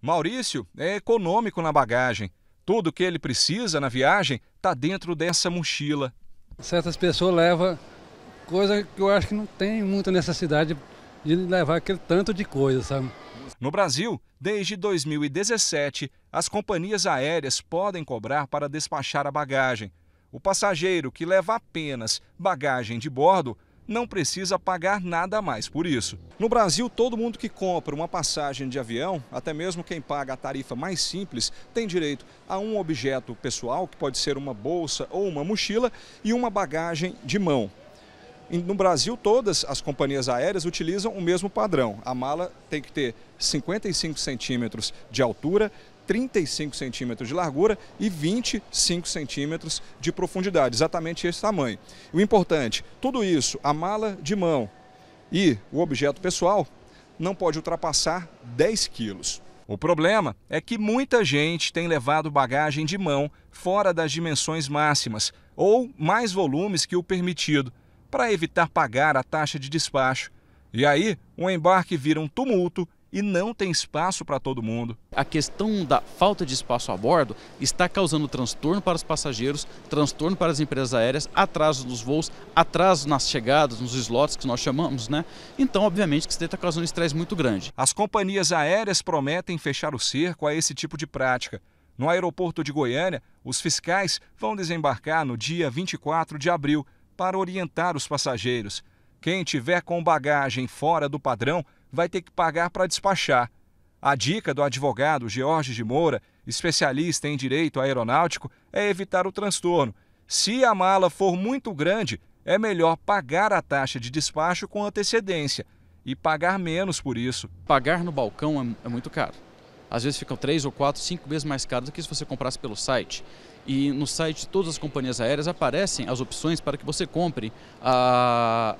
Maurício é econômico na bagagem. Tudo que ele precisa na viagem está dentro dessa mochila. Certas pessoas levam coisa que eu acho que não tem muita necessidade de levar aquele tanto de coisa, sabe? No Brasil, desde 2017, as companhias aéreas podem cobrar para despachar a bagagem. O passageiro que leva apenas bagagem de bordo não precisa pagar nada mais por isso. No Brasil, todo mundo que compra uma passagem de avião, até mesmo quem paga a tarifa mais simples, tem direito a um objeto pessoal, que pode ser uma bolsa ou uma mochila, e uma bagagem de mão. No Brasil, todas as companhias aéreas utilizam o mesmo padrão. A mala tem que ter 55 centímetros de altura, 35 centímetros de largura e 25 centímetros de profundidade, exatamente esse tamanho. O importante, tudo isso, a mala de mão e o objeto pessoal, não pode ultrapassar 10 quilos. O problema é que muita gente tem levado bagagem de mão fora das dimensões máximas ou mais volumes que o permitido, para evitar pagar a taxa de despacho. E aí, o embarque vira um tumulto e não tem espaço para todo mundo. A questão da falta de espaço a bordo está causando transtorno para os passageiros, transtorno para as empresas aéreas, atraso nos voos, atraso nas chegadas, nos slots que nós chamamos, né? Então, obviamente, que isso está causando um estresse muito grande. As companhias aéreas prometem fechar o cerco a esse tipo de prática. No aeroporto de Goiânia, os fiscais vão desembarcar no dia 24 de abril para orientar os passageiros. Quem tiver com bagagem fora do padrão vai ter que pagar para despachar. A dica do advogado George de Moura, especialista em direito aeronáutico, é evitar o transtorno. Se a mala for muito grande, é melhor pagar a taxa de despacho com antecedência e pagar menos por isso. Pagar no balcão é, é muito caro. Às vezes ficam três ou quatro, cinco vezes mais caro do que se você comprasse pelo site. E no site de todas as companhias aéreas aparecem as opções para que você compre a,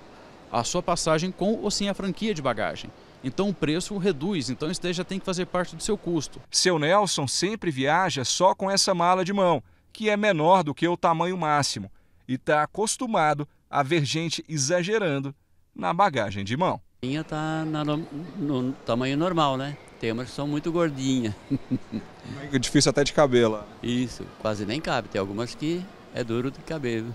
a sua passagem com ou sem a franquia de bagagem. Então o preço reduz, então isso já tem que fazer parte do seu custo. Seu Nelson sempre viaja só com essa mala de mão, que é menor do que o tamanho máximo, e está acostumado a ver gente exagerando na bagagem de mão. A minha está no tamanho normal, né? Tem umas que são muito gordinhas. É difícil até de cabelo. Isso, quase nem cabe. Tem algumas que é duro de cabelo.